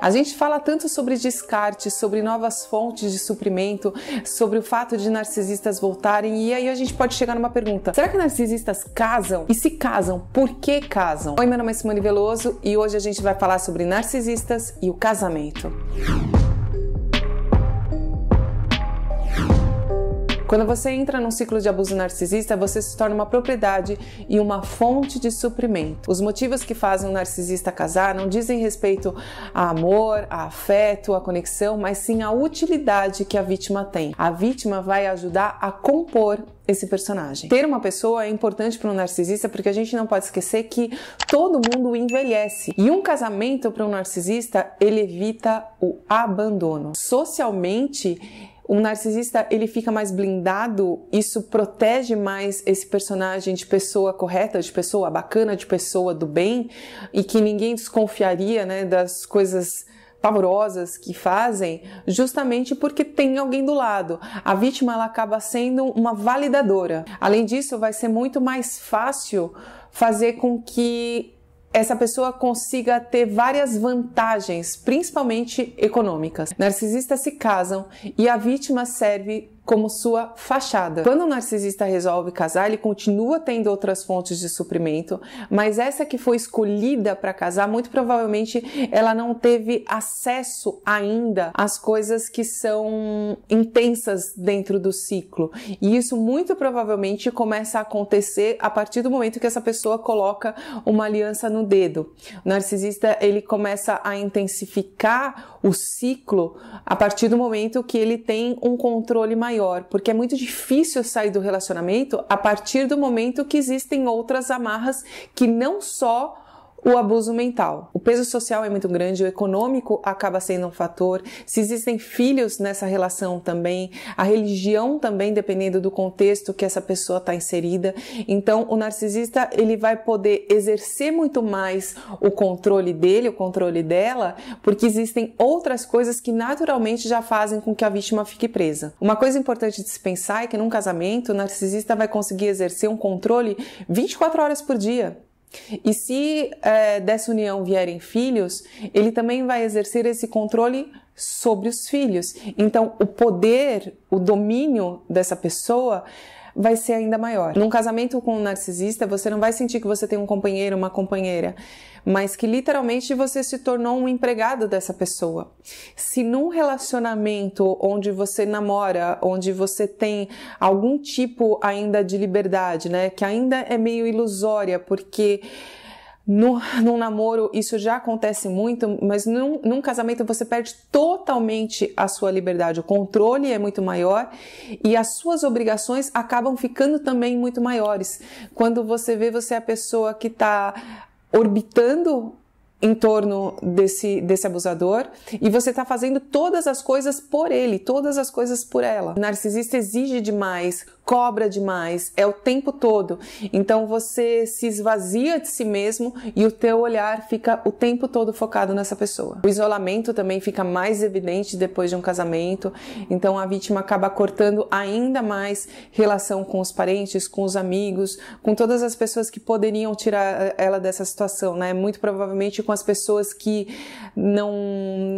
A gente fala tanto sobre descarte, sobre novas fontes de suprimento, sobre o fato de narcisistas voltarem, e aí a gente pode chegar numa pergunta: será que narcisistas casam? E se casam, por que casam? Oi, meu nome é Simone Veloso e hoje a gente vai falar sobre narcisistas e o casamento. Quando você entra num ciclo de abuso narcisista, você se torna uma propriedade e uma fonte de suprimento. Os motivos que fazem um narcisista casar não dizem respeito a amor, a afeto, a conexão, mas sim a utilidade que a vítima tem. A vítima vai ajudar a compor esse personagem. Ter uma pessoa é importante para um narcisista porque a gente não pode esquecer que todo mundo envelhece. E um casamento para um narcisista, ele evita o abandono. Socialmente, um narcisista ele fica mais blindado, isso protege mais esse personagem de pessoa correta, de pessoa bacana, de pessoa do bem e que ninguém desconfiaria, né, das coisas pavorosas que fazem, justamente porque tem alguém do lado. A vítima ela acaba sendo uma validadora. Além disso, vai ser muito mais fácil fazer com que essa pessoa consiga ter várias vantagens, principalmente econômicas. Narcisistas se casam e a vítima serve como sua fachada. Quando o narcisista resolve casar, ele continua tendo outras fontes de suprimento, mas essa que foi escolhida para casar, muito provavelmente ela não teve acesso ainda às coisas que são intensas dentro do ciclo. E isso muito provavelmente começa a acontecer a partir do momento que essa pessoa coloca uma aliança no dedo. O narcisista, ele começa a intensificar o ciclo a partir do momento que ele tem um controle maior maior, porque é muito difícil sair do relacionamento a partir do momento que existem outras amarras que não só o abuso mental. O peso social é muito grande, o econômico acaba sendo um fator, se existem filhos nessa relação também, a religião também, dependendo do contexto que essa pessoa está inserida. Então, o narcisista ele vai poder exercer muito mais o controle dele, o controle dela, porque existem outras coisas que naturalmente já fazem com que a vítima fique presa. Uma coisa importante de se pensar é que num casamento, o narcisista vai conseguir exercer um controle 24 horas por dia. E se é, dessa união vierem filhos, ele também vai exercer esse controle sobre os filhos. Então, o poder, o domínio dessa pessoa vai ser ainda maior. Num casamento com um narcisista, você não vai sentir que você tem um companheiro, uma companheira, mas que literalmente você se tornou um empregado dessa pessoa. Se num relacionamento onde você namora, onde você tem algum tipo ainda de liberdade, né, que ainda é meio ilusória, porque no, num namoro isso já acontece muito, mas num, num, casamento você perde totalmente a sua liberdade. O controle é muito maior e as suas obrigações acabam ficando também muito maiores. Quando você vê, você é a pessoa que está orbitando em torno desse, desse abusador e você está fazendo todas as coisas por ele, todas as coisas por ela. O narcisista exige demais, cobra demais, é o tempo todo. Então você se esvazia de si mesmo e o teu olhar fica o tempo todo focado nessa pessoa. O isolamento também fica mais evidente depois de um casamento, então a vítima acaba cortando ainda mais relação com os parentes, com os amigos, com todas as pessoas que poderiam tirar eh, ela dessa situação, né? Muito provavelmente com as pessoas que não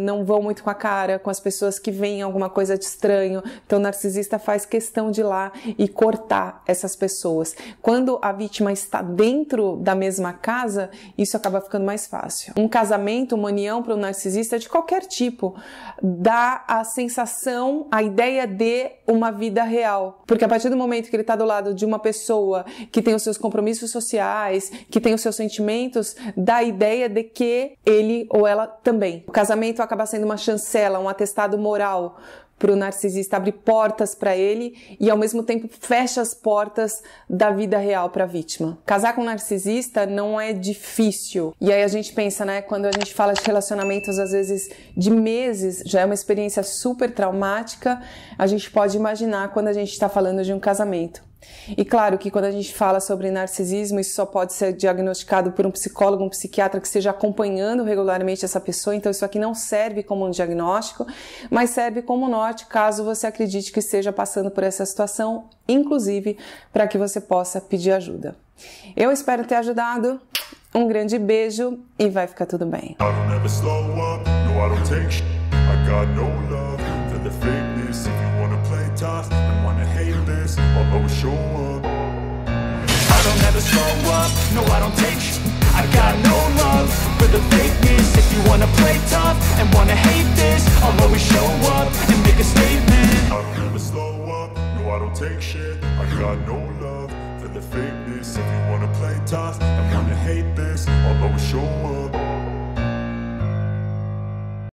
não vão muito com a cara, com as pessoas que veem alguma coisa de estranho. Então o narcisista faz questão de ir lá e cortar essas pessoas. Quando a vítima está dentro da mesma casa, isso acaba ficando mais fácil. Um casamento, uma união para um narcisista de qualquer tipo dá a sensação, a ideia de uma vida real. Porque a partir do momento que ele está do lado de uma pessoa que tem os seus compromissos sociais, que tem os seus sentimentos, dá a ideia de que ele ou ela também. O casamento acaba sendo uma chancela, um atestado moral para o narcisista, abre portas para ele e ao mesmo tempo fecha as portas da vida real para a vítima. Casar com um narcisista não é difícil. E aí a gente pensa, né, quando a gente fala de relacionamentos às vezes de meses, já é uma experiência super traumática, a gente pode imaginar quando a gente está falando de um casamento. E claro que quando a gente fala sobre narcisismo, isso só pode ser diagnosticado por um psicólogo, um psiquiatra que esteja acompanhando regularmente essa pessoa, então isso aqui não serve como um diagnóstico, mas serve como norte caso você acredite que esteja passando por essa situação, inclusive para que você possa pedir ajuda. Eu espero ter ajudado. Um grande beijo e vai ficar tudo bem. I I'll always show up I don't ever slow up, no I don't take sh I got no love for the fakeness If you wanna play tough and wanna hate this I'll always show up and make a statement I don't ever slow up, no I don't take shit I got no love for the fakeness If you wanna play tough and wanna hate this I'll always show up